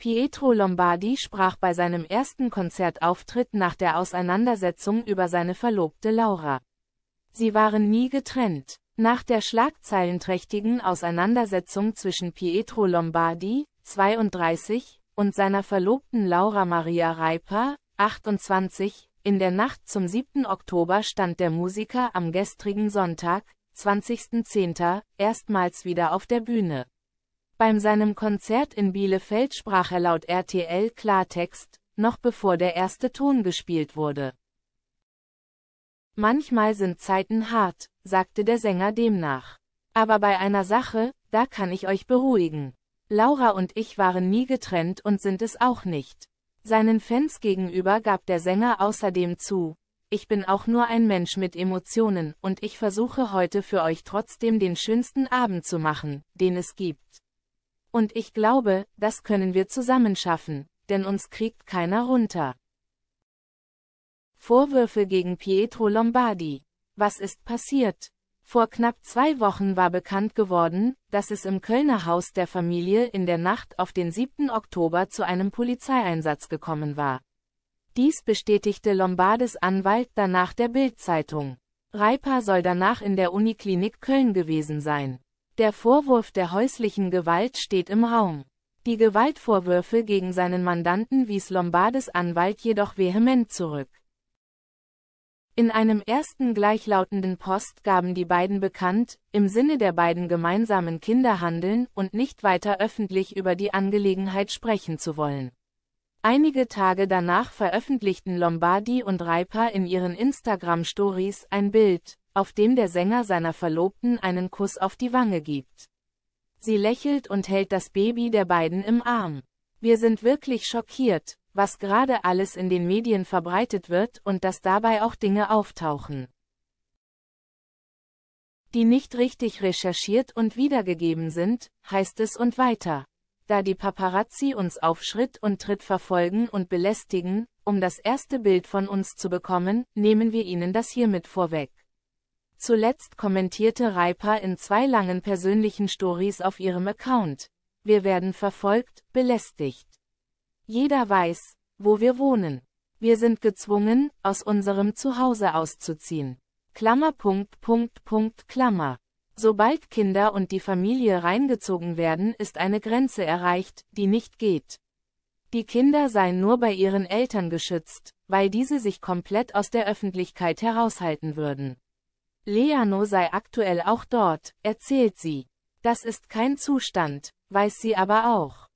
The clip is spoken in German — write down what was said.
Pietro Lombardi sprach bei seinem ersten Konzertauftritt nach der Auseinandersetzung über seine Verlobte Laura. Sie waren nie getrennt. Nach der schlagzeilenträchtigen Auseinandersetzung zwischen Pietro Lombardi, 32, und seiner Verlobten Laura Maria Reiper, 28, in der Nacht zum 7. Oktober stand der Musiker am gestrigen Sonntag, 20.10., erstmals wieder auf der Bühne. Beim seinem Konzert in Bielefeld sprach er laut RTL Klartext, noch bevor der erste Ton gespielt wurde. Manchmal sind Zeiten hart, sagte der Sänger demnach. Aber bei einer Sache, da kann ich euch beruhigen. Laura und ich waren nie getrennt und sind es auch nicht. Seinen Fans gegenüber gab der Sänger außerdem zu, ich bin auch nur ein Mensch mit Emotionen und ich versuche heute für euch trotzdem den schönsten Abend zu machen, den es gibt. Und ich glaube, das können wir zusammen schaffen, denn uns kriegt keiner runter. Vorwürfe gegen Pietro Lombardi. Was ist passiert? Vor knapp zwei Wochen war bekannt geworden, dass es im Kölner Haus der Familie in der Nacht auf den 7. Oktober zu einem Polizeieinsatz gekommen war. Dies bestätigte Lombardes Anwalt danach der Bild-Zeitung. Reipa soll danach in der Uniklinik Köln gewesen sein. Der Vorwurf der häuslichen Gewalt steht im Raum. Die Gewaltvorwürfe gegen seinen Mandanten wies Lombardes Anwalt jedoch vehement zurück. In einem ersten gleichlautenden Post gaben die beiden bekannt, im Sinne der beiden gemeinsamen Kinder handeln und nicht weiter öffentlich über die Angelegenheit sprechen zu wollen. Einige Tage danach veröffentlichten Lombardi und Reiper in ihren Instagram-Stories ein Bild, auf dem der Sänger seiner Verlobten einen Kuss auf die Wange gibt. Sie lächelt und hält das Baby der beiden im Arm. Wir sind wirklich schockiert, was gerade alles in den Medien verbreitet wird und dass dabei auch Dinge auftauchen, die nicht richtig recherchiert und wiedergegeben sind, heißt es und weiter. Da die Paparazzi uns auf Schritt und Tritt verfolgen und belästigen, um das erste Bild von uns zu bekommen, nehmen wir ihnen das hiermit vorweg. Zuletzt kommentierte Reiper in zwei langen persönlichen Stories auf ihrem Account. Wir werden verfolgt, belästigt. Jeder weiß, wo wir wohnen. Wir sind gezwungen, aus unserem Zuhause auszuziehen. Klammer Punkt Punkt Punkt Klammer. Sobald Kinder und die Familie reingezogen werden, ist eine Grenze erreicht, die nicht geht. Die Kinder seien nur bei ihren Eltern geschützt, weil diese sich komplett aus der Öffentlichkeit heraushalten würden. Leano sei aktuell auch dort, erzählt sie. Das ist kein Zustand, weiß sie aber auch.